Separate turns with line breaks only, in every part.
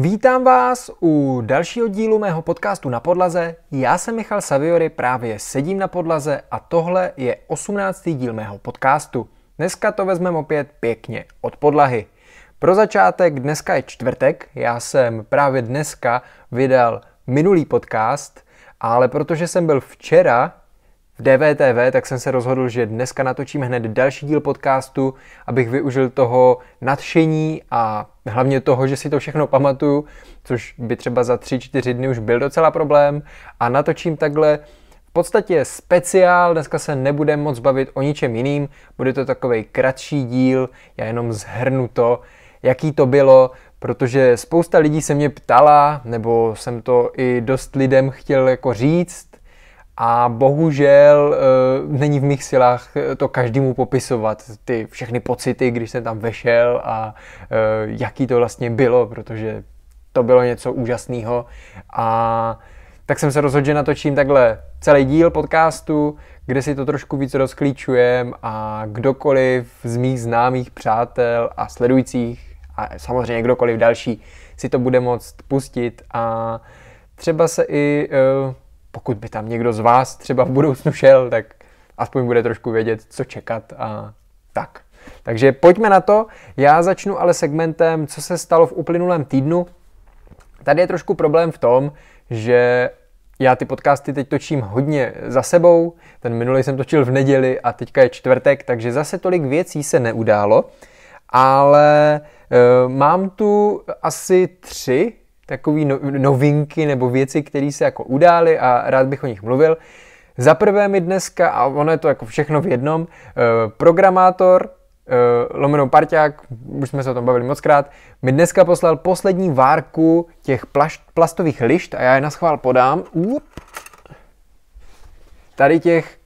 Vítám vás u dalšího dílu mého podcastu na podlaze. Já jsem Michal Saviory, právě sedím na podlaze a tohle je 18. díl mého podcastu. Dneska to vezmeme opět pěkně od podlahy. Pro začátek dneska je čtvrtek, já jsem právě dneska vydal minulý podcast, ale protože jsem byl včera v DVTV, tak jsem se rozhodl, že dneska natočím hned další díl podcastu, abych využil toho nadšení a hlavně toho, že si to všechno pamatuju, což by třeba za 3-4 dny už byl docela problém a natočím takhle v podstatě speciál, dneska se nebudem moc bavit o ničem jiným, bude to takový kratší díl, já jenom zhrnu to, jaký to bylo, protože spousta lidí se mě ptala, nebo jsem to i dost lidem chtěl jako říct, a bohužel e, není v mých silách eh, to každému popisovat, ty všechny pocity, když jsem tam vešel a e, jaký to vlastně bylo, protože to bylo něco úžasného a tak jsem se rozhodl, že natočím takhle celý díl podcastu, kde si to trošku víc rozklíčujem a kdokoliv z mých známých přátel a sledujících a samozřejmě kdokoliv další si to bude moct pustit a třeba se i pokud by tam někdo z vás třeba v budoucnu šel, tak aspoň bude trošku vědět, co čekat a tak. Takže pojďme na to. Já začnu ale segmentem, co se stalo v uplynulém týdnu. Tady je trošku problém v tom, že já ty podcasty teď točím hodně za sebou. Ten minulý jsem točil v neděli a teďka je čtvrtek, takže zase tolik věcí se neudálo. Ale e, mám tu asi tři takové no, novinky nebo věci, které se jako udály a rád bych o nich mluvil. Za prvé mi dneska, a ono je to jako všechno v jednom, eh, programátor, eh, lomeno parťák, už jsme se o tom bavili moc krát, mi dneska poslal poslední várku těch plašt, plastových lišt a já je na schvál podám. Tady těch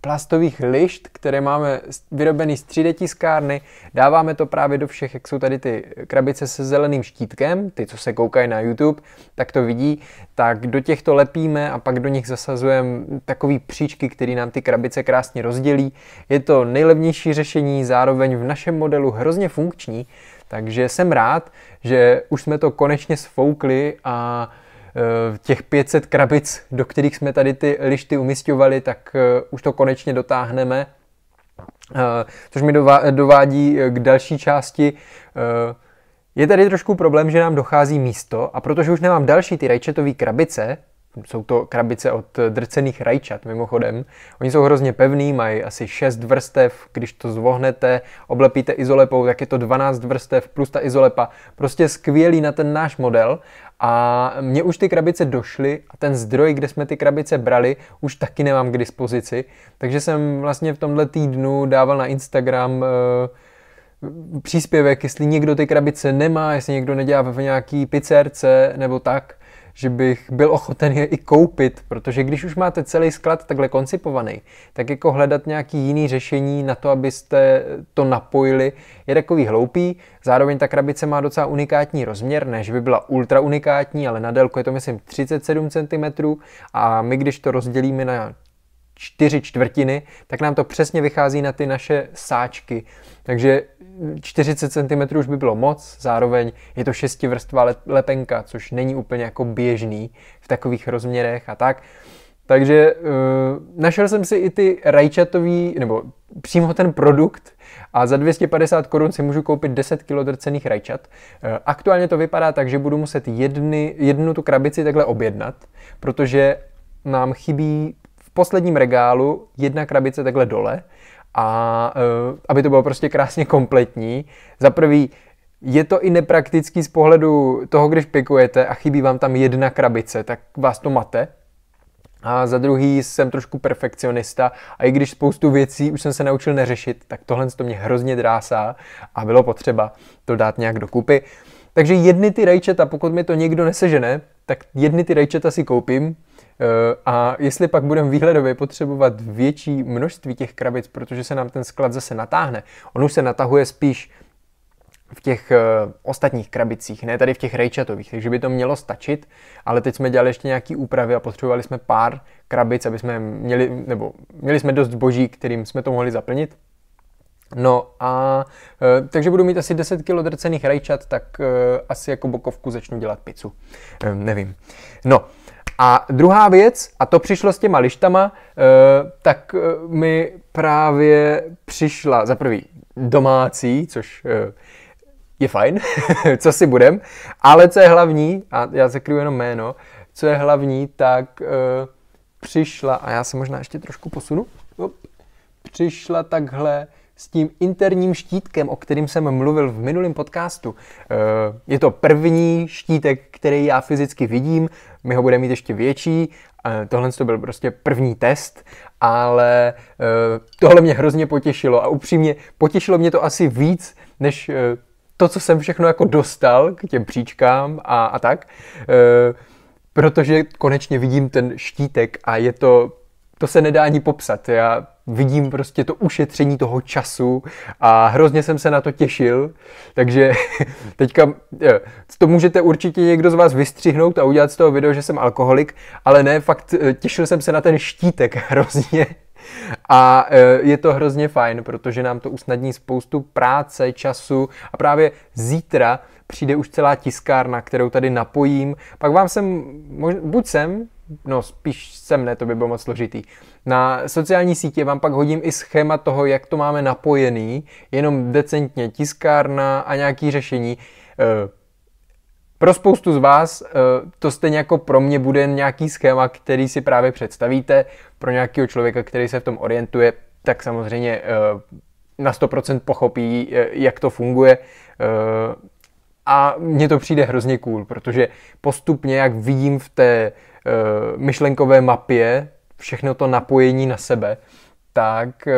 plastových lišt, které máme vyrobený z 3D tiskárny. Dáváme to právě do všech, jak jsou tady ty krabice se zeleným štítkem, ty, co se koukají na YouTube, tak to vidí, tak do těch to lepíme a pak do nich zasazujeme takový příčky, který nám ty krabice krásně rozdělí. Je to nejlevnější řešení, zároveň v našem modelu hrozně funkční, takže jsem rád, že už jsme to konečně sfoukli a Eh, těch 500 krabic, do kterých jsme tady ty lišty umistovali, tak eh, už to konečně dotáhneme. Eh, což mi dovádí k další části. Je tady trošku problém, že nám dochází místo a protože už nemám další ty rajčetové krabice, jsou to krabice od drcených rajčat, mimochodem. Oni jsou hrozně pevný, mají asi 6 vrstev, když to zvohnete, oblepíte izolepou, tak je to 12 vrstev plus ta izolepa. Prostě skvělý na ten náš model a mě už ty krabice došly a ten zdroj, kde jsme ty krabice brali, už taky nemám k dispozici. Takže jsem vlastně v tomhle týdnu dával na Instagram eh, příspěvek, jestli někdo ty krabice nemá, jestli někdo nedělá v nějaký pizzerce nebo tak že bych byl ochoten je i koupit, protože když už máte celý sklad takhle koncipovaný, tak jako hledat nějaký jiný řešení na to, abyste to napojili, je takový hloupý. Zároveň ta krabice má docela unikátní rozměr, než by byla ultra unikátní, ale na délku je to myslím 37 cm a my když to rozdělíme na čtyři čtvrtiny, tak nám to přesně vychází na ty naše sáčky. Takže 40 cm už by bylo moc, zároveň je to šestivrstvá lepenka, což není úplně jako běžný v takových rozměrech a tak. Takže uh, našel jsem si i ty rajčatový, nebo přímo ten produkt a za 250 korun si můžu koupit 10 kg drcených rajčat. Eh, aktuálně to vypadá tak, že budu muset jedny, jednu tu krabici takhle objednat, protože nám chybí posledním regálu jedna krabice takhle dole a e, aby to bylo prostě krásně kompletní. Za prvý, je to i nepraktický z pohledu toho, když pikujete a chybí vám tam jedna krabice, tak vás to mate. A za druhý jsem trošku perfekcionista a i když spoustu věcí už jsem se naučil neřešit, tak tohle to mě hrozně drásá a bylo potřeba to dát nějak dokupy. Takže jedny ty rajčata, pokud mi to někdo nesežene, tak jedny ty rajčata si koupím, Eh, a jestli pak budeme výhledově potřebovat větší množství těch krabic, protože se nám ten sklad zase natáhne, on už se natahuje spíš v těch eh, ostatních krabicích, ne tady v těch rejčatových, takže by to mělo stačit, ale teď jsme dělali ještě nějaký úpravy a potřebovali jsme pár krabic, aby jsme měli, nebo měli jsme dost zboží, kterým jsme to mohli zaplnit. No a e, takže budu mít asi 10 kg drcených rajčat, tak e, asi jako bokovku začnu dělat pizzu. E, nevím. No, a druhá věc, a to přišlo s těma lištama, eh, tak eh, mi právě přišla za prvý domácí, což eh, je fajn, co si budem, ale co je hlavní, a já zakryju jenom jméno, co je hlavní, tak přišla, a já se možná ještě trošku posunu, přišla takhle s tím interním štítkem, o kterým jsem mluvil v minulém podcastu. Eh, je to první štítek, který já fyzicky vidím, my ho budeme mít ještě větší, eh, tohle to byl prostě první test, ale eh, tohle mě hrozně potěšilo a upřímně potěšilo mě to asi víc, než to, co jsem všechno jako dostal k těm příčkám a, a tak, protože konečně vidím ten štítek a je to, to se nedá ani popsat. Já vidím prostě to ušetření toho času a hrozně jsem se na to těšil, takže teďka eh, to můžete určitě někdo z vás vystřihnout a udělat z toho video, že jsem alkoholik, ale ne, fakt eh, těšil jsem se na ten štítek hrozně. A eh, je to hrozně fajn, protože nám to usnadní spoustu práce, času a právě zítra přijde už celá tiskárna, kterou tady napojím. Pak vám sem, buď sem, no spíš sem ne, to by bylo moc složitý. Na sociální sítě vám pak hodím i schéma toho, jak to máme napojený, jenom decentně tiskárna a nějaký řešení. Eh, pro spoustu z vás eh, to stejně jako pro mě bude nějaký schéma, který si právě představíte. Pro nějakého člověka, který se v tom orientuje, tak samozřejmě eh, na 100% pochopí, jak to funguje. A mně to přijde hrozně cool, protože postupně, jak vidím v té uh, myšlenkové mapě všechno to napojení na sebe, tak uh,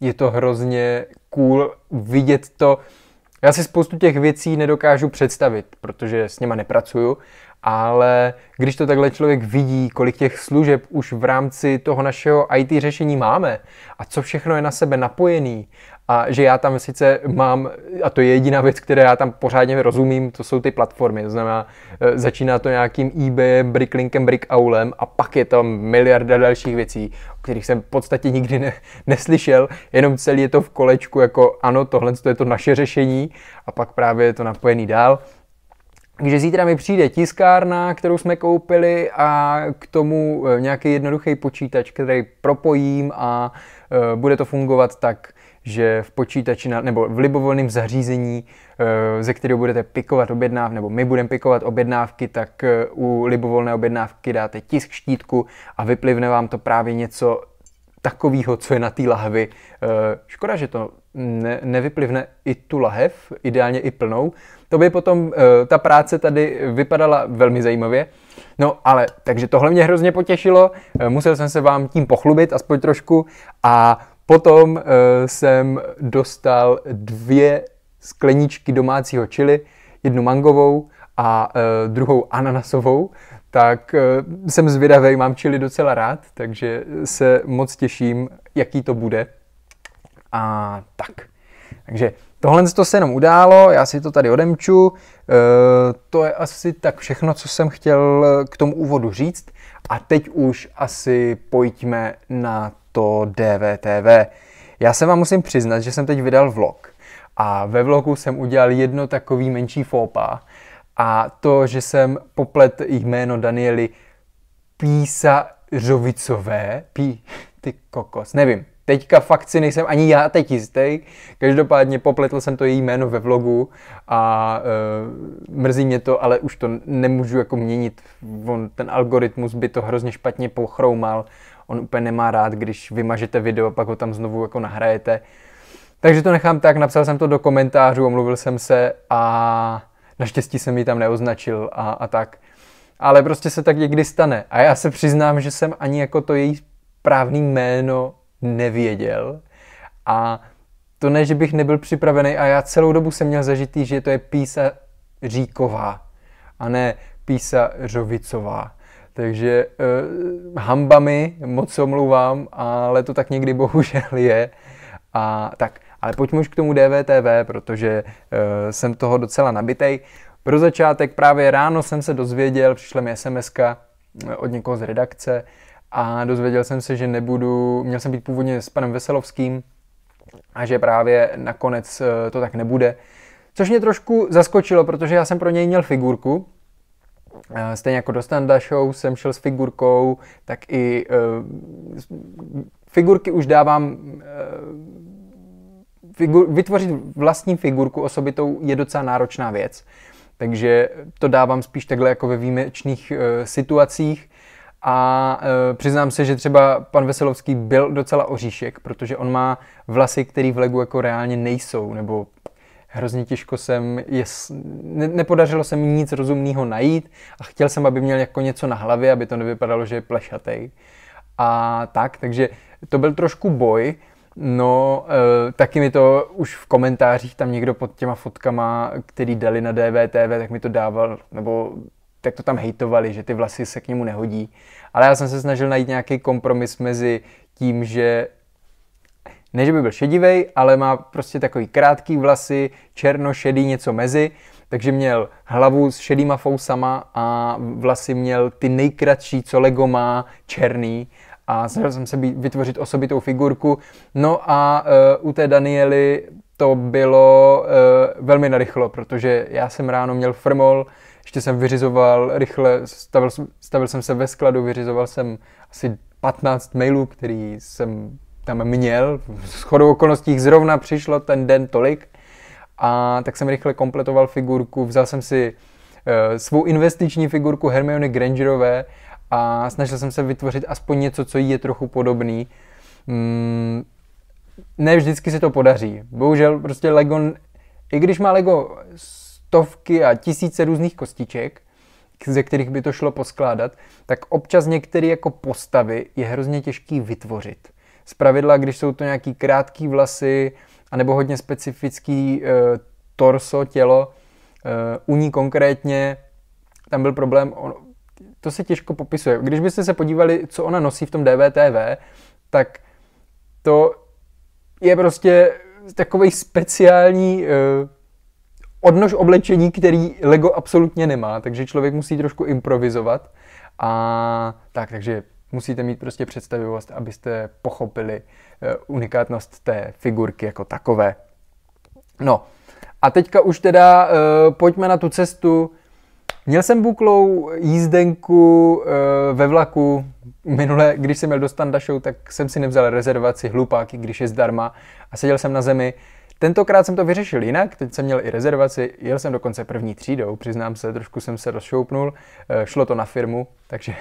je to hrozně cool vidět to. Já si spoustu těch věcí nedokážu představit, protože s něma nepracuju, ale když to takhle člověk vidí, kolik těch služeb už v rámci toho našeho IT řešení máme a co všechno je na sebe napojený a že já tam sice mám, a to je jediná věc, které já tam pořádně rozumím, to jsou ty platformy. To znamená, e, začíná to nějakým eBay, Bricklinkem, Brickaulem a pak je tam miliarda dalších věcí, o kterých jsem v podstatě nikdy ne, neslyšel, jenom celý je to v kolečku, jako ano, tohle to je to naše řešení a pak právě je to napojený dál. Takže zítra mi přijde tiskárna, kterou jsme koupili a k tomu e, nějaký jednoduchý počítač, který propojím a e, bude to fungovat tak, že v počítači na, nebo v libovolném zařízení, eh, ze kterého budete pikovat objednávky, nebo my budeme pikovat objednávky, tak eh, u libovolné objednávky dáte tisk štítku a vyplivne vám to právě něco takového, co je na té lahvi. Eh, škoda, že to ne, nevyplivne i tu lahev, ideálně i plnou. To by potom ta práce tady vypadala velmi zajímavě. No ale, takže tohle mě hrozně potěšilo, musel jsem se vám tím pochlubit, aspoň trošku a Potom uh, jsem dostal dvě skleničky domácího čili, jednu mangovou a uh, druhou ananasovou, tak uh, jsem zvědavý, mám čili docela rád, takže se moc těším, jaký to bude. A tak. Takže tohle to se jenom událo, já si to tady odemču. E, to je asi tak všechno, co jsem chtěl k tomu úvodu říct. A teď už asi pojďme na to DVTV. Já se vám musím přiznat, že jsem teď vydal vlog a ve vlogu jsem udělal jedno takový menší fópa a to, že jsem poplet jméno Daniely Řovicové, pí, ty kokos, nevím, teďka fakt si nejsem ani já teď jistý. Každopádně popletl jsem to její jméno ve vlogu a e, mrzí mě to, ale už to nemůžu jako měnit. On, ten algoritmus by to hrozně špatně pochroumal on úplně nemá rád, když vymažete video a pak ho tam znovu jako nahrajete. Takže to nechám tak, napsal jsem to do komentářů, omluvil jsem se a naštěstí jsem ji tam neoznačil a, a tak. Ale prostě se tak někdy stane. A já se přiznám, že jsem ani jako to její právný jméno nevěděl. A to ne, že bych nebyl připravený a já celou dobu jsem měl zažitý, že to je Písa Říková a ne Písa Řovicová. Takže uh, eh, hamba mi, moc se omlouvám, ale to tak někdy bohužel je. A tak, ale pojďme už k tomu DVTV, protože uh, jsem toho docela nabitej. Pro začátek právě ráno jsem se dozvěděl, přišla mi sms eh, od někoho z redakce a dozvěděl jsem se, že nebudu, měl jsem být původně s panem Veselovským a že právě nakonec to tak nebude. Což mě trošku zaskočilo, protože já jsem pro něj měl figurku, Stejně jako do Standa Show jsem šel s figurkou, tak i uh, figurky už dávám uh, figur, vytvořit vlastní figurku osobitou je docela náročná věc. Takže to dávám spíš takhle jako ve výjimečných uh, situacích. A e, přiznám se, že třeba pan Veselovský byl docela oříšek, protože on má vlasy, které v legu jako reálně nejsou, nebo hrozně těžko jsem, je, ne, nepodařilo se mi nic rozumného najít a chtěl jsem, aby měl jako něco na hlavě, aby to nevypadalo, že je plešatej. A tak, takže to byl trošku boj, No, e, taky mi to už v komentářích tam někdo pod těma fotkama, který dali na DVTV, tak mi to dával, nebo tak to tam hejtovali, že ty vlasy se k němu nehodí. Ale já jsem se snažil najít nějaký kompromis mezi tím, že ne, že by byl šedivý, ale má prostě takový krátký vlasy, černo-šedý, něco mezi, takže měl hlavu s šedýma fousama a vlasy měl ty nejkratší, co Lego má, černý a snažil jsem se být, vytvořit osobitou figurku. No a uh, u té Daniely to bylo uh, velmi narychlo, protože já jsem ráno měl frmol, ještě jsem vyřizoval rychle, stavil, stavil jsem se ve skladu, vyřizoval jsem asi 15 mailů, který jsem tam měl. S chodou okolností zrovna přišlo ten den tolik. A tak jsem rychle kompletoval figurku, vzal jsem si e, svou investiční figurku Hermiony Grangerové a snažil jsem se vytvořit aspoň něco, co jí je trochu podobný. Mm, ne vždycky se to podaří. Bohužel prostě Lego, i když má Lego stovky a tisíce různých kostiček, ze kterých by to šlo poskládat, tak občas některé jako postavy je hrozně těžký vytvořit pravidla, když jsou to nějaký krátký vlasy, anebo hodně specifický e, torso, tělo, e, u ní konkrétně, tam byl problém, on, to se těžko popisuje. Když byste se podívali, co ona nosí v tom DVTV, tak to je prostě takový speciální e, odnož oblečení, který Lego absolutně nemá, takže člověk musí trošku improvizovat. A tak, takže Musíte mít prostě představivost, abyste pochopili eh, unikátnost té figurky jako takové. No a teďka už teda eh, pojďme na tu cestu. Měl jsem buklou jízdenku eh, ve vlaku. Minule, když jsem měl do Standa Show, tak jsem si nevzal rezervaci hlupáky, když je zdarma a seděl jsem na zemi. Tentokrát jsem to vyřešil jinak, teď jsem měl i rezervaci, jel jsem dokonce první třídou, přiznám se, trošku jsem se rozšoupnul, šlo to na firmu, takže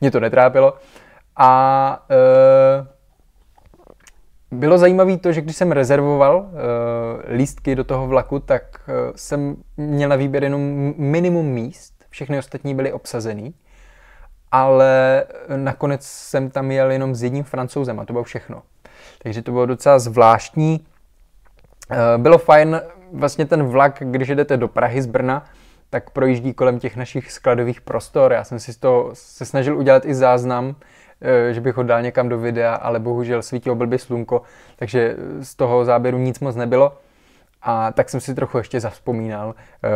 mě to netrápilo. A e, bylo zajímavé to, že když jsem rezervoval e, lístky do toho vlaku, tak e, jsem měl na výběr jenom minimum míst, všechny ostatní byly obsazený, ale nakonec jsem tam jel jenom s jedním francouzem a to bylo všechno. Takže to bylo docela zvláštní. E, bylo fajn, vlastně ten vlak, když jedete do Prahy z Brna, tak projíždí kolem těch našich skladových prostor. Já jsem si to se snažil udělat i záznam, eh, že bych ho dal někam do videa, ale bohužel svítilo blbě slunko, takže eh, z toho záběru nic moc nebylo. A tak jsem si trochu ještě zavzpomínal, eh,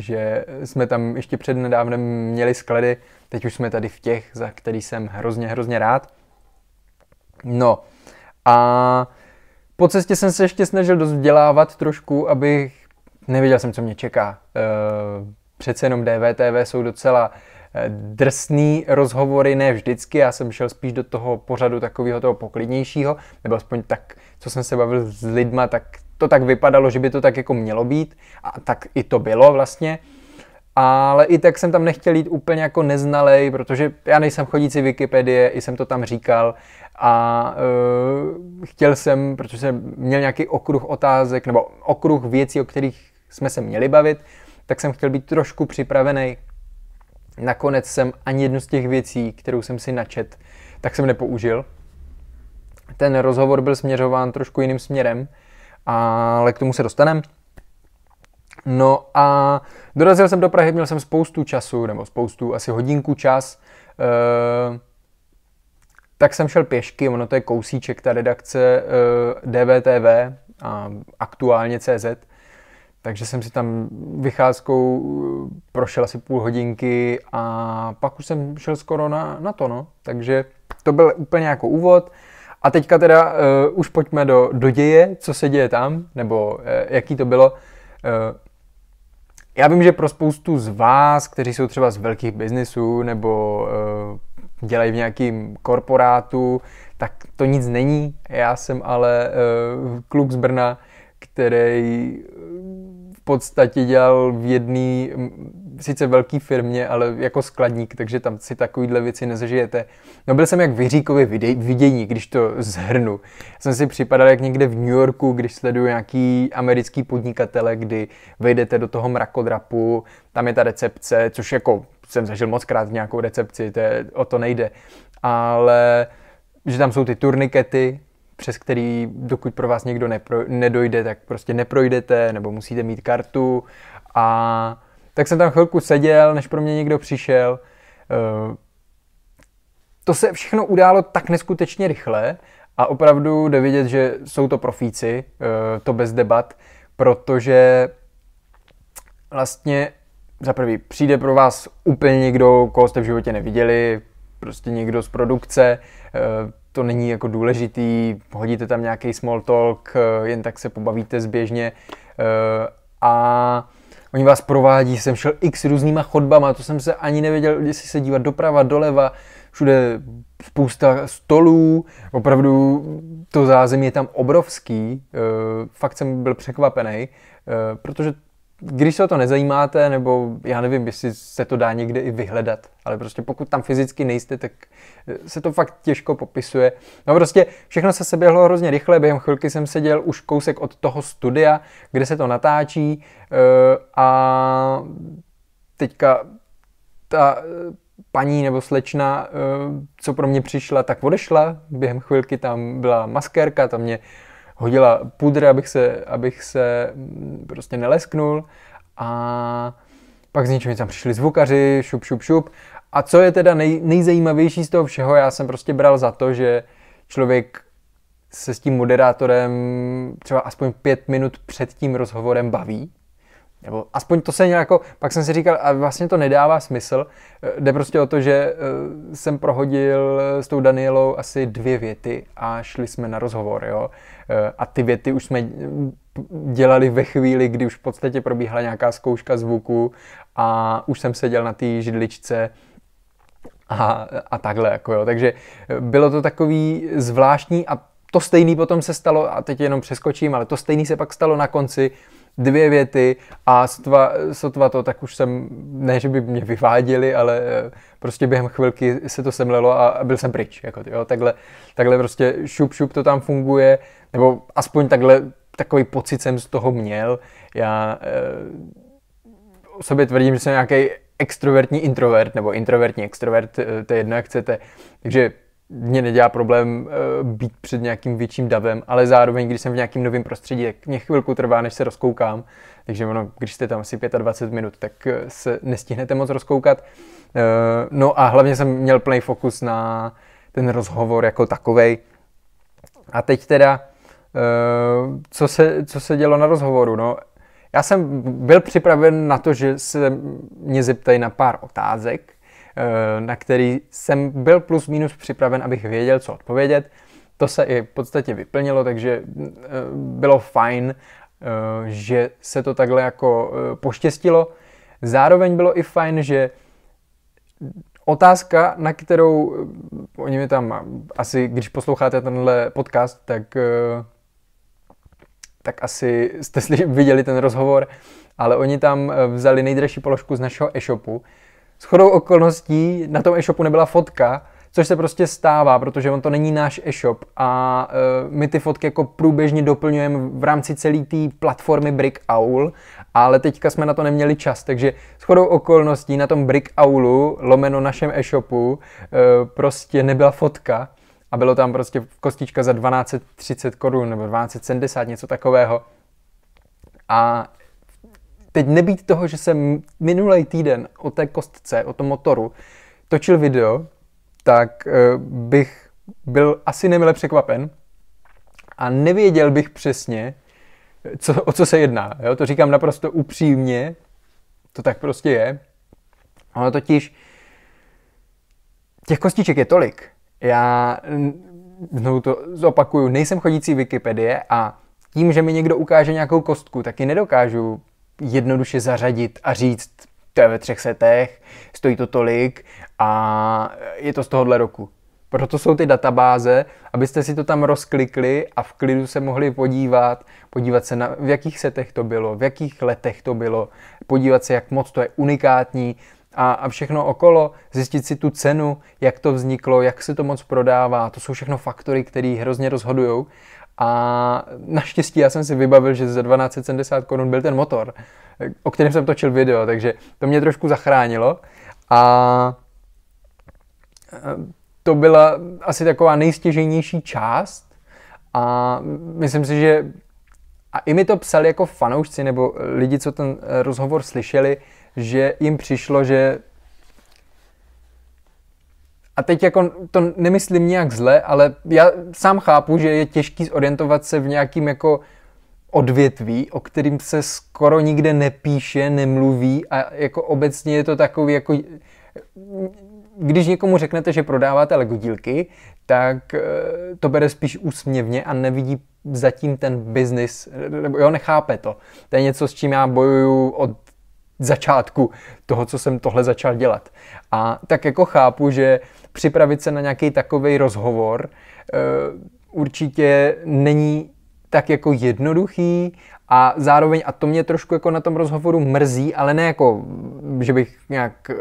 že jsme tam ještě před nedávnem měli sklady, teď už jsme tady v těch, za který jsem hrozně, hrozně rád. No a po cestě jsem se ještě snažil dost trošku, abych nevěděl jsem, co mě čeká. Eh, přece jenom DVTV jsou docela eh, drsný rozhovory, ne vždycky, já jsem šel spíš do toho pořadu takového toho poklidnějšího, nebo aspoň tak, co jsem se bavil s lidma, tak to tak vypadalo, že by to tak jako mělo být a tak i to bylo vlastně. Ale i tak jsem tam nechtěl jít úplně jako neznalej, protože já nejsem chodící Wikipedie, i jsem to tam říkal a uh, chtěl jsem, protože jsem měl nějaký okruh otázek nebo okruh věcí, o kterých jsme se měli bavit, tak jsem chtěl být trošku připravený. Nakonec jsem ani jednu z těch věcí, kterou jsem si načet, tak jsem nepoužil. Ten rozhovor byl směřován trošku jiným směrem, ale k tomu se dostaneme. No a dorazil jsem do Prahy, měl jsem spoustu času, nebo spoustu, asi hodinku čas. E, tak jsem šel pěšky, ono to je kousíček, ta redakce e, eh, DVTV a aktuálně CZ. Takže jsem si tam vycházkou eh, prošel asi půl hodinky a pak už jsem šel skoro na, na to, no. Takže to byl úplně jako úvod. A teďka teda uh, už pojďme do, do děje, co se děje tam, nebo uh, jaký to bylo. Uh, já vím, že pro spoustu z vás, kteří jsou třeba z velkých biznisů nebo uh, dělají v nějakým korporátu, tak to nic není. Já jsem ale uh, kluk z Brna, který podstatě dělal v jedné sice velké firmě, ale jako skladník, takže tam si takovýhle věci nezažijete. No byl jsem jak Vyříkově vidění, když to zhrnu. Jsem si připadal jak někde v New Yorku, když sleduju nějaký americký podnikatele, kdy vejdete do toho mrakodrapu, tam je ta recepce, což jako jsem zažil moc krát nějakou recepci, to je, o to nejde. Ale že tam jsou ty turnikety, přes který dokud pro vás někdo nepro, nedojde, tak prostě neprojdete, nebo musíte mít kartu. A tak jsem tam chvilku seděl, než pro mě někdo přišel. Eh, to se všechno událo tak neskutečně rychle a opravdu jde vidět, že jsou to profíci, eh, to bez debat, protože vlastně za prvý přijde pro vás úplně někdo, koho jste v životě neviděli, prostě někdo z produkce, eh, to není jako důležitý, hodíte tam nějaký small talk, eh, jen tak se pobavíte zběžně eh, a oni vás provádí, jsem šel x různýma chodbama, to jsem se ani nevěděl, jestli se dívat doprava, doleva, všude spousta stolů, opravdu to zázemí je tam obrovský, eh, fakt jsem byl překvapený, protože když se o to nezajímáte, nebo já nevím, jestli se to dá někde i vyhledat, ale prostě pokud tam fyzicky nejste, tak eh, se to fakt těžko popisuje. No prostě všechno se seběhlo hrozně rychle, během chvilky jsem seděl už kousek od toho studia, kde se to natáčí eh, a teďka ta eh, paní nebo slečna, co pro mě přišla, tak odešla. Během chvilky tam byla maskérka, tam mě hodila pudr, abych se, abych se mm, prostě nelesknul a pak z ničeho tam přišli zvukaři, šup, šup, šup. A co je teda nej, nejzajímavější z toho všeho, já jsem prostě bral za to, že člověk se s tím moderátorem třeba aspoň pět minut před tím rozhovorem baví, nebo aspoň to se nějak, pak jsem si říkal, a vlastně to nedává smysl. Eh, jde prostě o to, že eh, jsem prohodil eh, s tou Danielou asi dvě věty a šli jsme na rozhovor, jo. A ty věty už jsme mm, dělali ve chvíli, kdy už v podstatě probíhala nějaká zkouška zvuku a už jsem seděl na té židličce a, a takhle, jako jo. Takže bylo to takový zvláštní a to stejný potom se stalo, a teď jenom přeskočím, ale to stejný se pak stalo na konci dvě věty a sotva, sotva to, tak už jsem, ne, že by mě vyváděli, ale eh, prostě během chvilky se to semlelo a byl jsem pryč. Jako, jo, takhle, takhle prostě šup, šup to tam funguje, nebo aspoň takhle, takový pocit jsem z toho měl. Já eh, o sobě tvrdím, že jsem nějaký extrovertní introvert, nebo introvertní extrovert, eh, to je jedno, jak chcete. Takže mě nedělá problém uh, být před nějakým větším davem, ale zároveň, když jsem v nějakém novém prostředí, tak mě chvilku trvá, než se rozkoukám. Takže ono, když jste tam asi 25 minut, tak eh, se nestihnete moc rozkoukat. Uh, no a hlavně jsem měl plný fokus na ten rozhovor jako takovej. A teď teda, uh, co se, co se dělo na rozhovoru? No, já jsem byl připraven na to, že se mě zeptají na pár otázek, Eh, na který jsem byl plus minus připraven, abych věděl, co odpovědět. To se i v podstatě vyplnilo, takže eh, bylo fajn, eh, že se to takhle jako poštěstilo. Zároveň bylo i fajn, že otázka, na kterou oni mi tam, asi když posloucháte tenhle podcast, tak, tak asi jste viděli ten rozhovor, ale oni tam vzali nejdražší položku z našeho e-shopu, Shodou okolností na tom e-shopu nebyla fotka, což se prostě stává, protože on to není náš e-shop a uh, my ty fotky jako průběžně doplňujeme v rámci celé té platformy Brick Owl, ale teďka jsme na to neměli čas, takže shodou okolností na tom Brick Owlu, lomeno našem e-shopu, uh, prostě nebyla fotka a bylo tam prostě kostička za 1230 korun nebo 1270, něco takového. A Teď nebýt toho, že jsem minulý týden o té kostce, o tom motoru, točil video, tak eh, bych byl asi nemile překvapen a nevěděl bych přesně, co, o co se jedná. Jo? To říkám naprosto upřímně, to tak prostě je. Ono totiž, těch kostiček je tolik. Já znovu to zopakuju, nejsem chodící Wikipedie a tím, že mi někdo ukáže nějakou kostku, taky nedokážu jednoduše zařadit a říct, to je ve třech setech, stojí to tolik a je to z tohohle roku. Proto jsou ty databáze, abyste si to tam rozklikli a v klidu se mohli podívat, podívat se, na, v jakých setech to bylo, v jakých letech to bylo, podívat se, jak moc to je unikátní a, a všechno okolo, zjistit si tu cenu, jak to vzniklo, jak se to moc prodává. To jsou všechno faktory, které hrozně rozhodují a naštěstí já jsem si vybavil, že za 1270 korun byl ten motor, o kterém jsem točil video, takže to mě trošku zachránilo. A eh, to byla asi taková nejstěžejnější část. A myslím si, že a i mi to psali jako fanoušci nebo lidi, co ten eh, rozhovor slyšeli, že jim přišlo, že a teď jako to nemyslím nějak zle, ale já sám chápu, že je těžký zorientovat se v nějakým jako odvětví, o kterým se skoro nikde nepíše, nemluví a jako obecně je to takový jako když někomu řeknete, že prodáváte legodílky, tak eh, to bere spíš úsměvně a nevidí zatím ten biznis, nebo jo, nechápe to. To je něco, s čím já bojuju od začátku toho, co jsem tohle začal dělat. A tak jako chápu, že uh, připravit se na nějaký takový rozhovor eh, určitě není tak jako jednoduchý a zároveň, a to mě trošku jako na tom rozhovoru mrzí, ale ne jako, že bych nějak eh,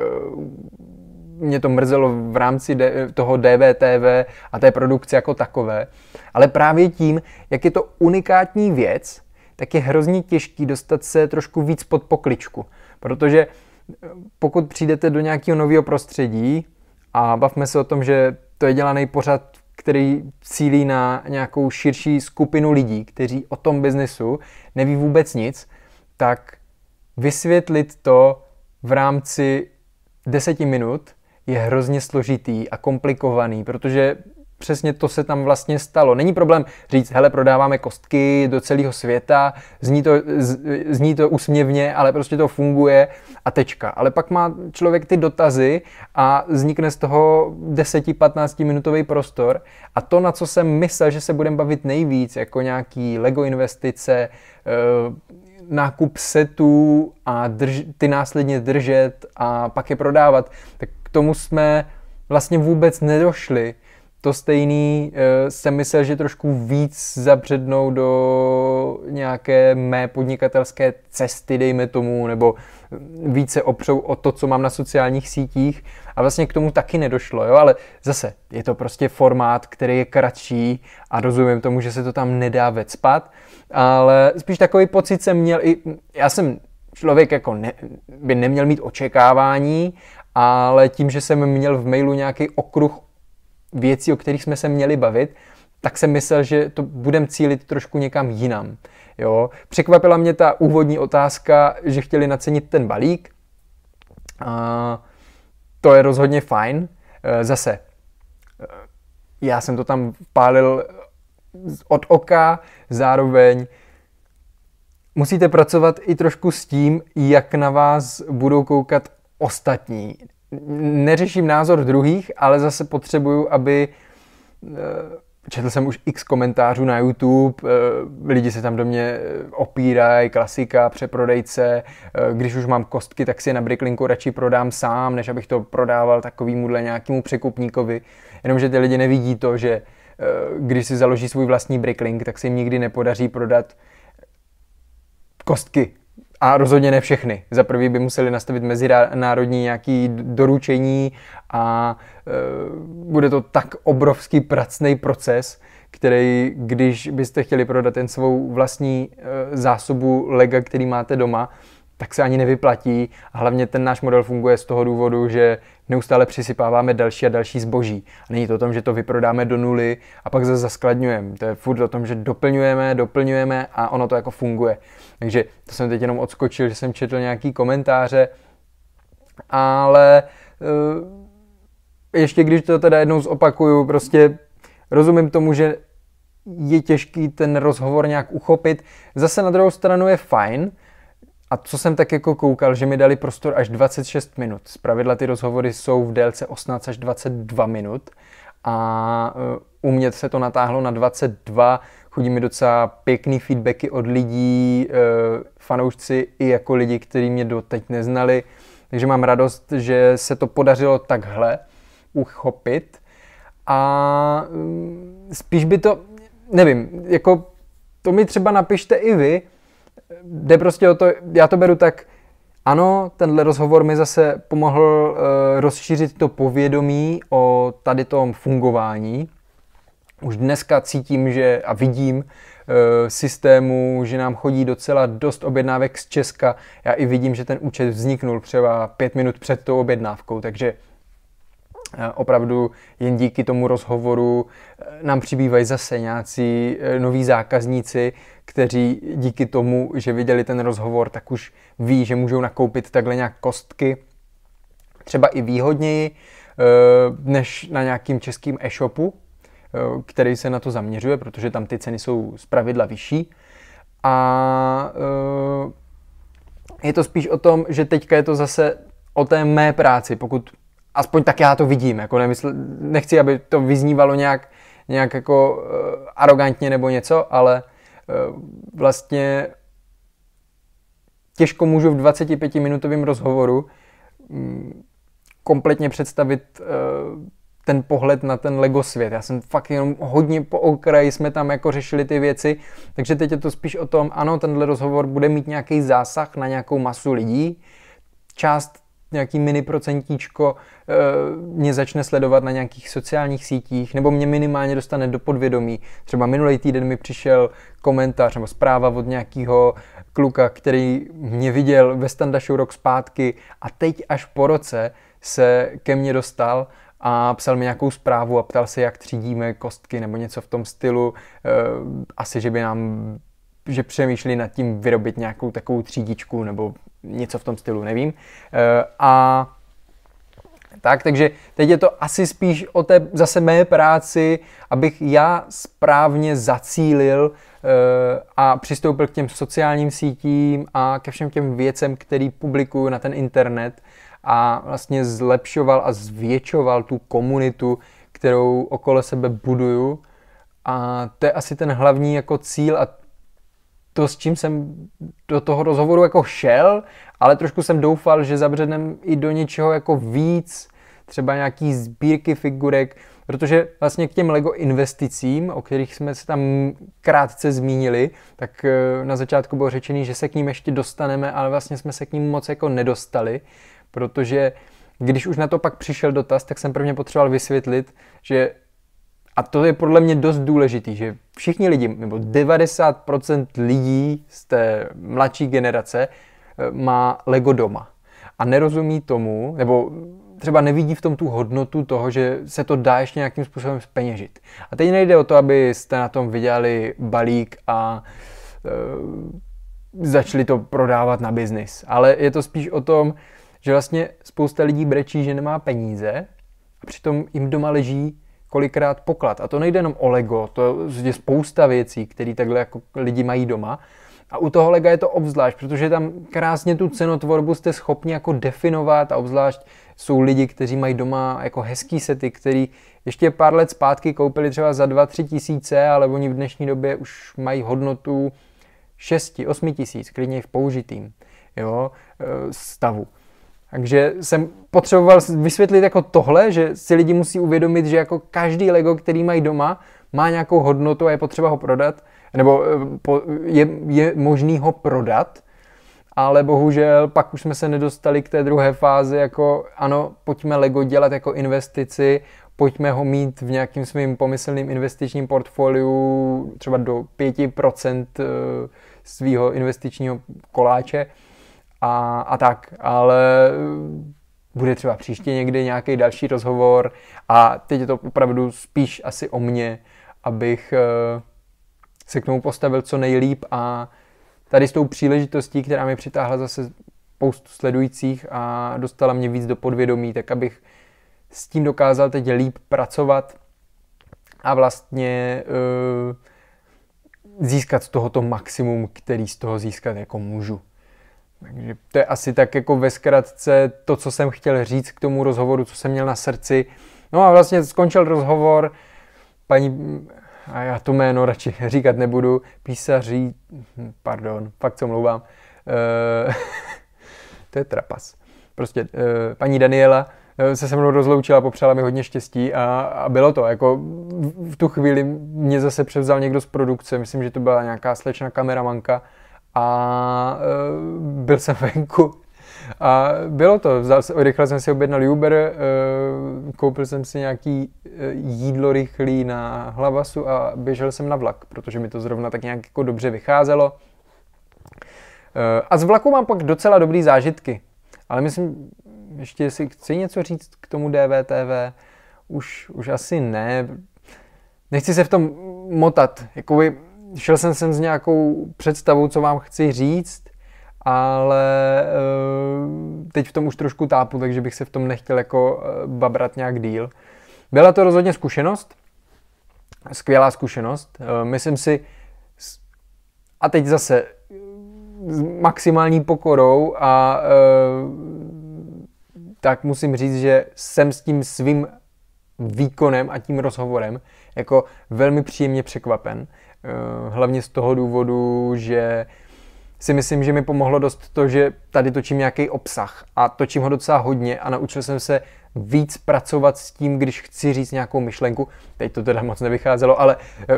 mě to mrzelo v rámci toho DVTV a té produkce jako takové, ale právě tím, jak je to unikátní věc, tak je hrozně těžký dostat se trošku víc pod pokličku, protože eh, pokud přijdete do nějakého nového prostředí, a bavme se o tom, že to je dělaný pořad, který cílí na nějakou širší skupinu lidí, kteří o tom biznesu neví vůbec nic, tak vysvětlit to v rámci deseti minut je hrozně složitý a komplikovaný, protože přesně to se tam vlastně stalo. Není problém říct, hele, prodáváme kostky do celého světa, zní to, z, zní to usměvně, ale prostě to funguje a tečka. Ale pak má člověk ty dotazy a vznikne z toho 10-15 minutový prostor a to, na co jsem myslel, že se budeme bavit nejvíc, jako nějaký Lego investice, eh, nákup setů a drž, ty následně držet a pak je prodávat, tak k tomu jsme vlastně vůbec nedošli. To stejný eh, jsem myslel, že trošku víc zabřednou do nějaké mé podnikatelské cesty, dejme tomu, nebo eh, více opřou o to, co mám na sociálních sítích. A vlastně k tomu taky nedošlo, jo? ale zase je to prostě formát, který je kratší a rozumím tomu, že se to tam nedá vecpat, ale spíš takový pocit jsem měl i, já jsem člověk jako ne, by neměl mít očekávání, ale tím, že jsem měl v mailu nějaký okruh věcí, o kterých jsme se měli bavit, tak jsem myslel, že to budeme cílit trošku někam jinam. Jo? Překvapila mě ta úvodní otázka, že chtěli nacenit ten balík. A to je rozhodně fajn. E, zase, e, já jsem to tam pálil od oka, zároveň musíte pracovat i trošku s tím, jak na vás budou koukat ostatní neřeším názor druhých, ale zase potřebuju, aby eh, četl jsem už x komentářů na YouTube, eh, lidi se tam do mě eh, opírají, klasika, přeprodejce, když už mám kostky, tak si je na Bricklinku radši prodám sám, než abych to prodával takovýmuhle nějakému překupníkovi, jenomže ty lidi nevidí to, že když si založí svůj vlastní Bricklink, tak se jim nikdy nepodaří prodat kostky a rozhodně ne všechny. Za prvý by museli nastavit mezinárodní nějaký doručení a e, bude to tak obrovský pracný proces, který, když byste chtěli prodat ten svou vlastní e, zásobu lega, který máte doma, tak se ani nevyplatí. A hlavně ten náš model funguje z toho důvodu, že neustále přisypáváme další a další zboží. A není to o tom, že to vyprodáme do nuly a pak zase zaskladňujeme. To je furt o tom, že doplňujeme, doplňujeme a ono to jako funguje. Takže to jsem teď jenom odskočil, že jsem četl nějaký komentáře, ale eh, ještě když to teda jednou zopakuju, prostě rozumím tomu, že je těžký ten rozhovor nějak uchopit. Zase na druhou stranu je fajn, a co jsem tak jako koukal, že mi dali prostor až 26 minut. Zpravidla ty rozhovory jsou v délce 18 až 22 minut a e, u mě se to natáhlo na 22, chodí mi docela pěkný feedbacky od lidí, e, fanoušci i jako lidi, kteří mě doteď neznali, takže mám radost, že se to podařilo takhle uchopit a e, spíš by to, nevím, jako to mi třeba napište i vy, jde prostě o to, já to beru tak, ano, tenhle rozhovor mi zase pomohl uh, rozšířit to povědomí o tady tom fungování. Už dneska cítím že a vidím uh, systému, že nám chodí docela dost objednávek z Česka. Já i vidím, že ten účet vzniknul třeba pět minut před tou objednávkou, takže Eh, opravdu jen díky tomu rozhovoru eh, nám přibývají zase nějací eh, noví zákazníci, kteří díky tomu, že viděli ten rozhovor, tak už ví, že můžou nakoupit takhle nějak kostky, třeba i výhodněji, než na nějakým českým e-shopu, který se na to zaměřuje, protože tam ty ceny jsou pravidla vyšší. A je to spíš o tom, že teďka je to zase o té mé práci. Pokud aspoň tak já to vidím, jako nemysl, nechci, aby to vyznívalo nějak, nějak jako uh, arrogantně nebo něco, ale uh, vlastně těžko můžu v 25-minutovém rozhovoru um, kompletně představit uh, ten pohled na ten Lego svět. Já jsem fakt jenom hodně po okraji jsme tam jako řešili ty věci, takže teď je to spíš o tom, ano, tenhle rozhovor bude mít nějaký zásah na nějakou masu lidí, část nějaký mini procentíčko e, eh, mě začne sledovat na nějakých sociálních sítích, nebo mě minimálně dostane do podvědomí. Třeba minulý týden mi přišel komentář nebo zpráva od nějakého kluka, který mě viděl ve Standa Show rok zpátky a teď až po roce se ke mně dostal a psal mi nějakou zprávu a ptal se, jak třídíme kostky nebo něco v tom stylu. E, asi, že by nám že přemýšlí nad tím vyrobit nějakou takovou třídičku nebo něco v tom stylu, nevím. Eh, a tak, takže teď je to asi spíš o té zase mé práci, abych já správně zacílil eh, a přistoupil k těm sociálním sítím a ke všem těm věcem, který publikuju na ten internet a vlastně zlepšoval a zvětšoval tu komunitu, kterou okolo sebe buduju. A to je asi ten hlavní jako cíl a to, s čím jsem do toho rozhovoru jako šel, ale trošku jsem doufal, že zabředneme i do něčeho jako víc, třeba nějaký sbírky figurek, protože vlastně k těm LEGO investicím, o kterých jsme se tam krátce zmínili, tak eh, na začátku bylo řečený, že se k ním ještě dostaneme, ale vlastně jsme se k ním moc jako nedostali, protože když už na to pak přišel dotaz, tak jsem prvně potřeboval vysvětlit, že a to je podle mě dost důležitý, že všichni lidi, nebo 90% lidí z té mladší generace eh, má Lego doma. A nerozumí tomu, nebo třeba nevidí v tom tu hodnotu toho, že se to dá ještě nějakým způsobem speněžit. A teď nejde o to, abyste na tom vydělali balík a e, začali to prodávat na biznis, ale je to spíš o tom, že vlastně spousta lidí brečí, že nemá peníze a přitom jim doma leží kolikrát poklad. A to nejde jenom o Lego, to je spousta věcí, které takhle jako lidi mají doma. A u toho Lega je to obzvlášť, protože tam krásně tu cenotvorbu jste schopni jako definovat a obzvlášť jsou lidi, kteří mají doma jako hezký sety, který ještě pár let zpátky koupili třeba za 2-3 tisíce, ale oni v dnešní době už mají hodnotu 6-8 tisíc, klidně v použitým jo, e, stavu. Takže jsem potřeboval vysvětlit jako tohle, že si lidi musí uvědomit, že jako každý Lego, který mají doma, má nějakou hodnotu a je potřeba ho prodat, nebo eh, je, je možný ho prodat, ale bohužel pak už jsme se nedostali k té druhé fázi, jako ano, pojďme Lego dělat jako investici, pojďme ho mít v nějakým svým pomyslným investičním portfoliu třeba do 5% eh, svého investičního koláče, a, a tak, ale eh, bude třeba příště někdy nějaký další rozhovor a teď je to opravdu spíš asi o mně, abych eh, se k tomu postavil co nejlíp a tady s tou příležitostí, která mi přitáhla zase spoustu sledujících a dostala mě víc do podvědomí, tak abych s tím dokázal teď líp pracovat a vlastně uh, získat z toho to maximum, který z toho získat jako můžu. Takže to je asi tak jako ve zkratce to, co jsem chtěl říct k tomu rozhovoru, co jsem měl na srdci. No a vlastně skončil rozhovor, paní, a já to jméno radši říkat nebudu, písaří, hm, pardon, fakt se mluvám, e, eh, to je trapas. Prostě e, paní Daniela eh, se se mnou rozloučila, popřála mi hodně štěstí a, a bylo to. Jako v tu chvíli mě zase převzal někdo z produkce, myslím, že to byla nějaká slečna kameramanka, a e, byl jsem venku. A bylo to, vzal, rychle jsem si objednal Uber, e, koupil jsem si nějaký e, jídlo rychlý na hlavasu a běžel jsem na vlak, protože mi to zrovna tak nějak jako dobře vycházelo. A z vlaku mám pak docela dobrý zážitky, ale myslím, ještě si chci něco říct k tomu DVTV, už, už asi ne. Nechci se v tom motat. Jakoby, šel jsem sem s nějakou představou, co vám chci říct, ale eh, teď v tom už trošku tápu, takže bych se v tom nechtěl jako eh, babrat nějak díl. Byla to rozhodně zkušenost, skvělá zkušenost. Eh, myslím si, a teď zase s maximální pokorou a tak musím říct, že jsem s tím svým výkonem a tím rozhovorem jako velmi příjemně překvapen. Eh, hlavně z toho důvodu, že si myslím, že mi pomohlo dost to, že tady točím nějaký obsah a točím ho docela hodně a naučil jsem se víc pracovat s tím, když chci říct nějakou myšlenku. Teď to teda moc nevycházelo, ale eh,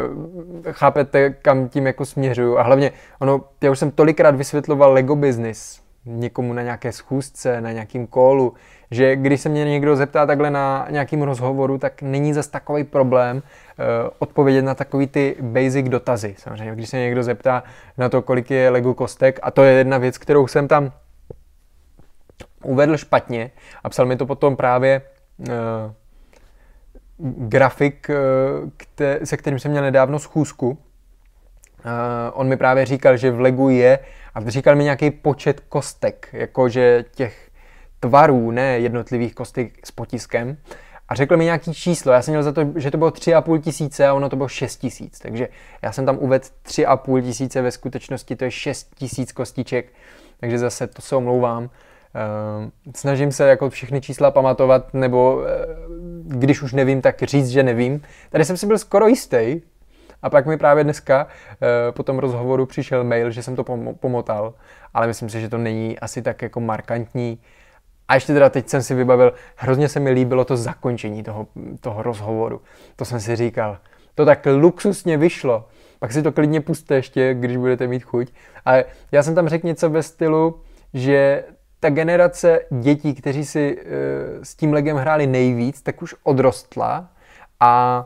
chápete, kam tím jako směřuju. A hlavně, ono, já už jsem tolikrát vysvětloval Lego Business někomu na nějaké schůzce, na nějakým kolu, že když se mě někdo zeptá takhle na nějakým rozhovoru, tak není zas takový problém uh, odpovědět na takový ty basic dotazy. Samozřejmě, když se někdo zeptá na to, kolik je Lego kostek, a to je jedna věc, kterou jsem tam uvedl špatně a psal mi to potom právě uh, grafik, uh, kte- se kterým jsem měl nedávno schůzku, Eh, on mi právě říkal, že v legu je a říkal mi nějaký počet kostek, jakože těch tvarů, ne jednotlivých kostek s potiskem. A řekl mi nějaký číslo, já jsem měl za to, že to bylo 3,5 tisíce a ono to bylo 6 tisíc. Takže já jsem tam uvedl 3,5 tisíce, ve skutečnosti to je 6 tisíc kostiček, takže zase to se omlouvám. Eh, snažím se jako všechny čísla pamatovat, nebo eh, když už nevím, tak říct, že nevím. Tady jsem si byl skoro jistý, a pak mi právě dneska eh, po tom rozhovoru přišel mail, že jsem to pomotal, ale myslím si, že to není asi tak jako markantní. A ještě teda teď jsem si vybavil, hrozně se mi líbilo to zakončení toho, toho rozhovoru. To jsem si říkal, to tak luxusně vyšlo. Pak si to klidně puste ještě, když budete mít chuť. Ale já jsem tam řekl něco ve stylu, že ta generace dětí, kteří si e, s tím legem hráli nejvíc, tak už odrostla a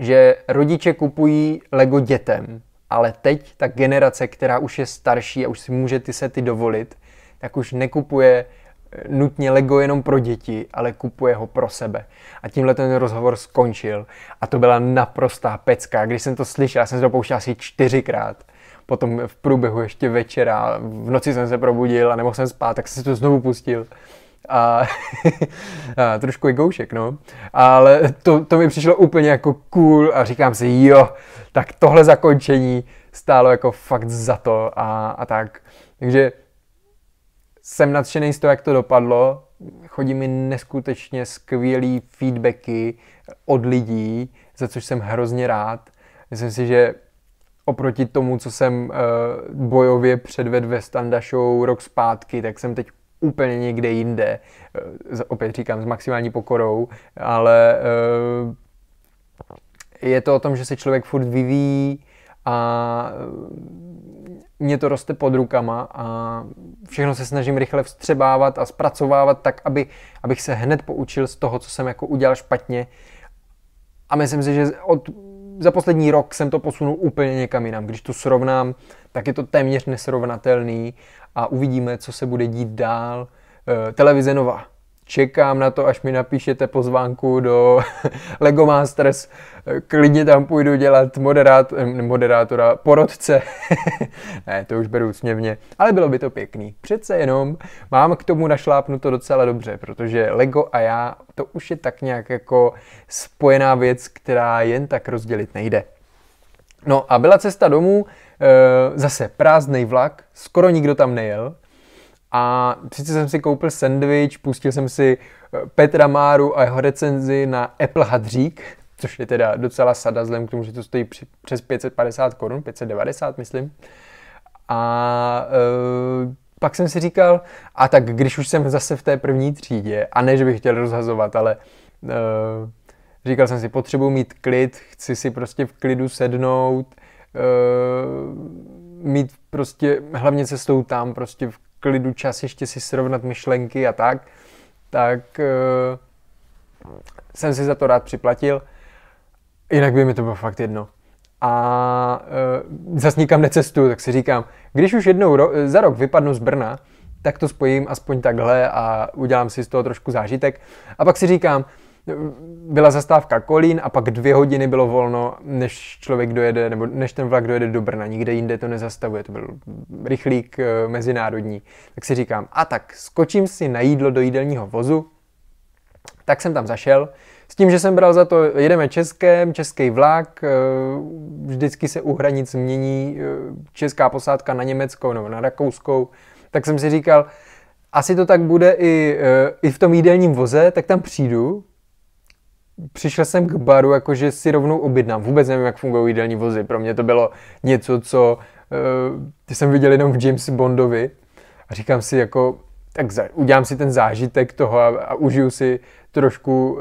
že rodiče kupují Lego dětem, ale teď ta generace, která už je starší a už si může ty sety dovolit, tak už nekupuje eh, nutně Lego jenom pro děti, ale kupuje ho pro sebe. A tímhle ten rozhovor skončil. A to byla naprostá pecka. Když jsem to slyšel, já jsem se to pouštěl asi čtyřikrát. Potom v průběhu ještě večera, v noci jsem se probudil a nemohl jsem spát, tak jsem to znovu pustil a, a trošku i goušek, no. Ale to, to mi přišlo úplně jako cool a říkám si, jo, tak tohle zakončení stálo jako fakt za to a, a tak. Takže jsem nadšený z toho, jak to dopadlo. Chodí mi neskutečně skvělý feedbacky od lidí, za což jsem hrozně rád. Myslím si, že oproti tomu, co jsem uh, bojově předvedl ve standa show rok zpátky, tak jsem teď úplně někde jinde. Eh, opět říkám s maximální pokorou, ale eh, je to o tom, že se člověk furt vyvíjí a eh, mě to roste pod rukama a všechno se snažím rychle vstřebávat a zpracovávat tak, aby, abych se hned poučil z toho, co jsem jako udělal špatně. A myslím si, že od, za poslední rok jsem to posunul úplně někam jinam. Když to srovnám, tak je to téměř nesrovnatelný a uvidíme, co se bude dít dál. Eh, televize Nova. Čekám na to, až mi napíšete pozvánku do Lego Masters. Eh, klidně tam půjdu dělat moderát, eh, moderátora, porodce. ne, to už beru směvně, ale bylo by to pěkný. Přece jenom mám k tomu to docela dobře, protože Lego a já to už je tak nějak jako spojená věc, která jen tak rozdělit nejde. No a byla cesta domů, Eh, zase prázdný vlak, skoro nikdo tam nejel. A sice jsem si koupil sandwich, pustil jsem si eh, Petra Máru a jeho recenzi na Apple Hadřík, což je teda docela sada, vzhledem k tomu, že to stojí přes 550 korun, 590 myslím. A e, pak jsem si říkal, a tak když už jsem zase v té první třídě, a ne, že bych chtěl rozhazovat, ale e, říkal jsem si, potřebuji mít klid, chci si prostě v klidu sednout, Eh, mít prostě hlavně cestou tam prostě v klidu čas ještě si srovnat myšlenky a tak, tak eh, jsem si za to rád připlatil. Jinak by mi to bylo fakt jedno a e, eh, zase nikam necestuju, tak si říkám, když už jednou ro- za rok vypadnu z Brna, tak to spojím aspoň takhle a udělám si z toho trošku zážitek. A pak si říkám, byla zastávka Kolín a pak dvě hodiny bylo volno, než člověk dojede, nebo než ten vlak dojede do Brna. Nikde jinde to nezastavuje, to byl rychlík eh, mezinárodní. Tak si říkám, a tak skočím si na jídlo do jídelního vozu, tak jsem tam zašel. S tím, že jsem bral za to, jedeme českém, český vlak, eh, vždycky se u hranic mění eh, česká posádka na německou nebo na rakouskou, tak jsem si říkal, asi to tak bude i, i v tom jídelním voze, tak tam přijdu, přišel jsem k baru, jakože si rovnou objednám. Vůbec nevím, jak fungují jídelní vozy. Pro mě to bylo něco, co uh, jsem viděl jenom v James Bondovi. A říkám si, jako, tak za, udělám si ten zážitek toho a, a užiju si trošku, uh,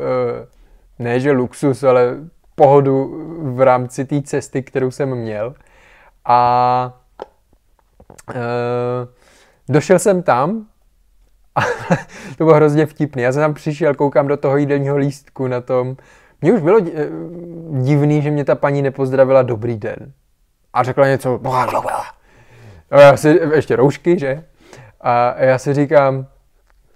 ne že luxus, ale pohodu v rámci té cesty, kterou jsem měl. A uh, došel jsem tam, a to bylo hrozně vtipný. Já jsem tam přišel, koukám do toho jídelního lístku na tom. Mně už bylo eh, divný, že mě ta paní nepozdravila dobrý den. A řekla něco, a já si, ještě roušky, že? A já si říkám,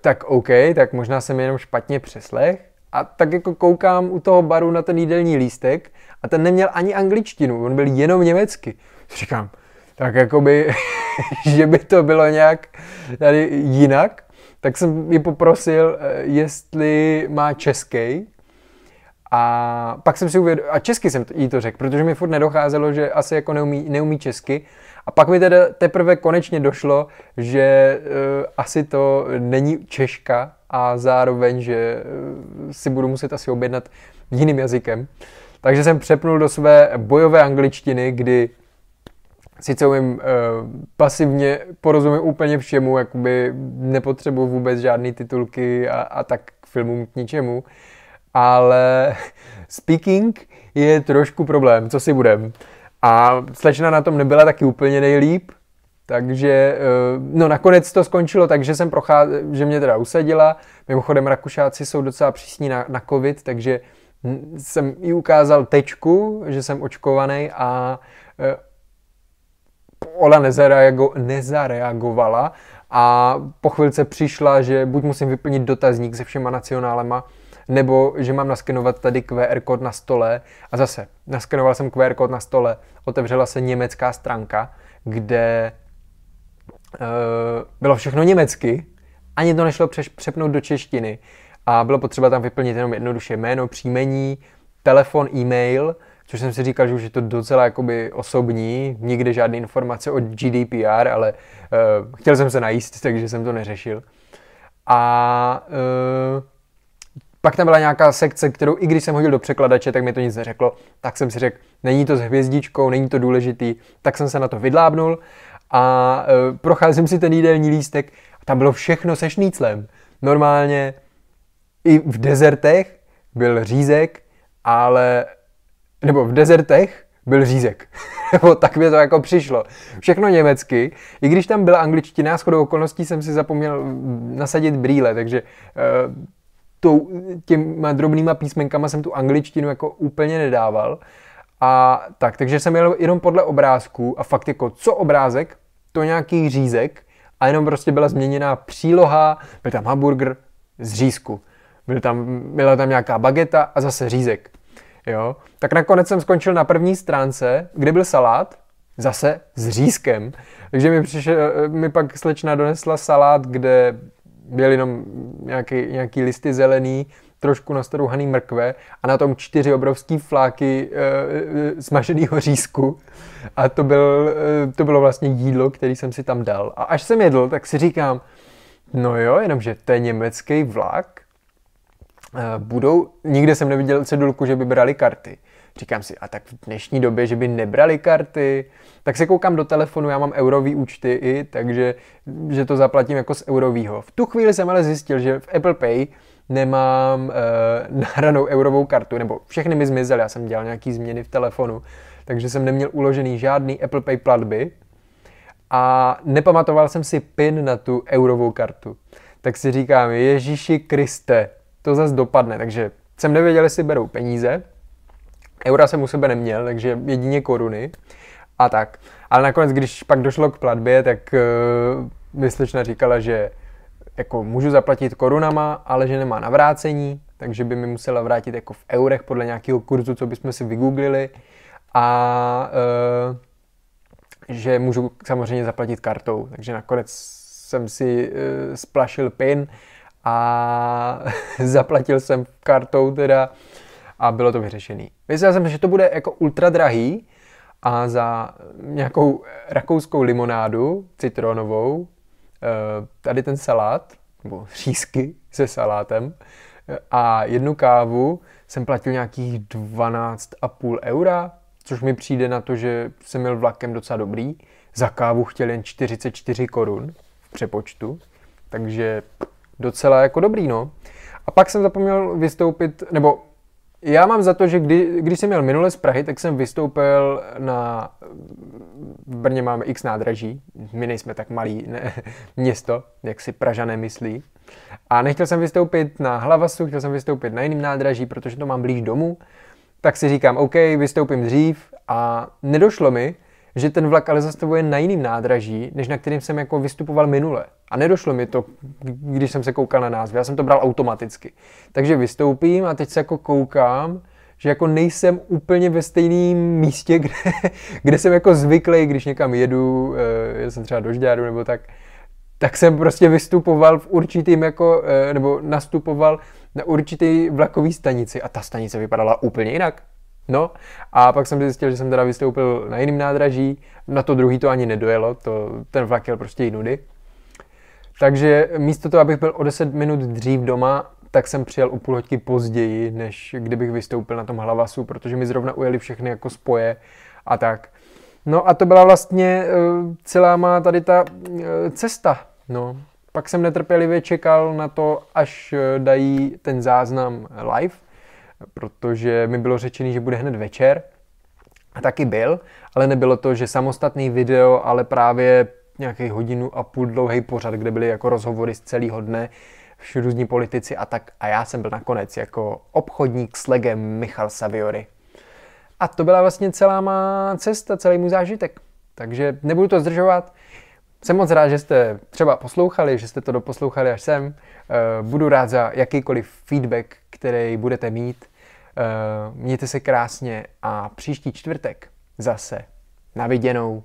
tak OK, tak možná jsem jenom špatně přeslech. A tak jako koukám u toho baru na ten jídelní lístek a ten neměl ani angličtinu, on byl jenom německy. Říkám, tak jakoby, že by to bylo nějak tady jinak tak jsem ji poprosil, eh, jestli má český. A pak jsem si uvědomil, a česky jsem jí to řekl, protože mi furt nedocházelo, že asi jako neumí, neumí česky. A pak mi teda teprve konečně došlo, že uh, asi to není češka a zároveň, že uh, si budu muset asi objednat jiným jazykem. Takže jsem přepnul do své bojové angličtiny, kdy sice umím uh, pasivně, porozumím úplně všemu, jakoby nepotřebuji vůbec žádné titulky a, a tak k filmům k ničemu, ale speaking je trošku problém, co si budem. A slečna na tom nebyla taky úplně nejlíp, takže, eh, no nakonec to skončilo tak, že jsem procház, že mě teda usadila. Mimochodem Rakušáci jsou docela přísní na, na covid, takže hm, jsem i ukázal tečku, že jsem očkovaný a eh, Ola nezareago- nezareagovala a po chvilce přišla, že buď musím vyplnit dotazník se všema nacionálema, nebo že mám naskenovat tady QR kód na stole. A zase, naskenoval jsem QR kód na stole, otevřela se německá stránka, kde uh, bylo všechno německy, ani to nešlo přeš- přepnout do češtiny. A bylo potřeba tam vyplnit jenom jednoduše jméno, příjmení, telefon, e-mail – což jsem si říkal, že už je to docela jakoby osobní, nikde žádné informace o GDPR, ale uh, chtěl jsem se najíst, takže jsem to neřešil. A uh, pak tam byla nějaká sekce, kterou i když jsem hodil do překladače, tak mi to nic neřeklo, tak jsem si řekl, není to s hvězdičkou, není to důležitý, tak jsem se na to vydlábnul a uh, eh, procházím si ten jídelní lístek a tam bylo všechno se šníclem. Normálně i v dezertech byl řízek, ale nebo v dezertech byl řízek. Nebo tak mi to jako přišlo. Všechno německy, i když tam byla angličtina, shodou okolností jsem si zapomněl mm, nasadit brýle, takže uh, tou, těma drobnýma písmenkama jsem tu angličtinu jako úplně nedával. A tak, takže jsem jel jenom podle obrázku. a fakt jako co obrázek, to nějaký řízek a jenom prostě byla změněná příloha, byl tam hamburger z řízku, byl tam, byla tam nějaká bageta a zase řízek jo, tak nakonec jsem skončil na první stránce, kde byl salát, zase s řízkem. Takže mi, přišel, mi pak slečna donesla salát, kde byl jenom nějaký, nějaký listy zelený, trošku nastrouhaný mrkve a na tom čtyři obrovský fláky e, eh, eh, smaženého řízku. A to, byl, e, to bylo vlastně jídlo, který jsem si tam dal. A až jsem jedl, tak si říkám, no jo, jenomže to je německý vlak, Eh, budou, nikde jsem neviděl cedulku, že by brali karty. Říkám si, a tak v dnešní době, že by nebrali karty, tak se koukám do telefonu, já mám eurový účty i, takže že to zaplatím jako z eurovýho. V tu chvíli jsem ale zjistil, že v Apple Pay nemám e, nahranou eurovou kartu, nebo všechny mi zmizely, já jsem dělal nějaký změny v telefonu, takže jsem neměl uložený žádný Apple Pay platby a nepamatoval jsem si PIN na tu eurovou kartu. Tak si říkám, Ježíši Kriste, to zase dopadne. Takže jsem nevěděl, jestli berou peníze. Eura jsem u sebe neměl, takže jedině koruny a tak. Ale nakonec, když pak došlo k platbě, tak uh, eh, myslečna říkala, že jako můžu zaplatit korunama, ale že nemá navrácení, takže by mi musela vrátit jako v eurech podle nějakého kurzu, co bychom si vygooglili a uh, že můžu samozřejmě zaplatit kartou. Takže nakonec jsem si uh, splašil PIN a zaplatil jsem kartou teda a bylo to vyřešený. Myslel jsem, že to bude jako ultra drahý a za nějakou rakouskou limonádu citronovou, eh, tady ten salát, nebo řízky se salátem eh, a jednu kávu jsem platil nějakých 12,5 eura, což mi přijde na to, že jsem měl vlakem docela dobrý. Za kávu chtěl jen 44 korun v přepočtu, takže docela jako dobrý, no. A pak jsem zapomněl vystoupit, nebo já mám za to, že kdy, když jsem měl minule z Prahy, tak jsem vystoupil na... V Brně máme x nádraží, my nejsme tak malý ne, město, jak si Pražané myslí. A nechtěl jsem vystoupit na Hlavasu, chtěl jsem vystoupit na jiném nádraží, protože to mám blíž domů. Tak si říkám, OK, vystoupím dřív a nedošlo mi, že ten vlak ale zastavuje na jiným nádraží, než na kterým jsem jako vystupoval minule. A nedošlo mi to, když jsem se koukal na názvy, já jsem to bral automaticky. Takže vystoupím a teď se jako koukám, že jako nejsem úplně ve stejném místě, kde, kde jsem jako zvyklý, když někam jedu, eh, já jsem třeba do Žďáru nebo tak, tak jsem prostě vystupoval v určitým jako, eh, nebo nastupoval na určitý vlakový stanici a ta stanice vypadala úplně jinak. No a pak jsem zjistil, že jsem teda vystoupil na jiném nádraží, na to druhý to ani nedojelo, to, ten vlak jel prostě nudy. Takže místo toho, abych byl o 10 minut dřív doma, tak jsem přijel o půl hoďky později, než kdybych vystoupil na tom hlavasu, protože mi zrovna ujeli všechny jako spoje a tak. No a to byla vlastně eh, celá má tady ta eh, cesta. No. Pak jsem netrpělivě čekal na to, až eh, dají ten záznam live, protože mi bylo řečeno, že bude hned večer, a taky byl, ale nebylo to, že samostatný video, ale právě nějaký hodinu a půl dlouhý pořad, kde byly jako rozhovory z celého dne, všude různí politici a tak. A já jsem byl nakonec jako obchodník s legem Michal Saviory. A to byla vlastně celá má cesta, celý můj zážitek. Takže nebudu to zdržovat. Jsem moc rád, že jste třeba poslouchali, že jste to doposlouchali až sem. Eh, budu rád za jakýkoliv feedback, který budete mít. Eh, mějte se krásně a příští čtvrtek zase na viděnou.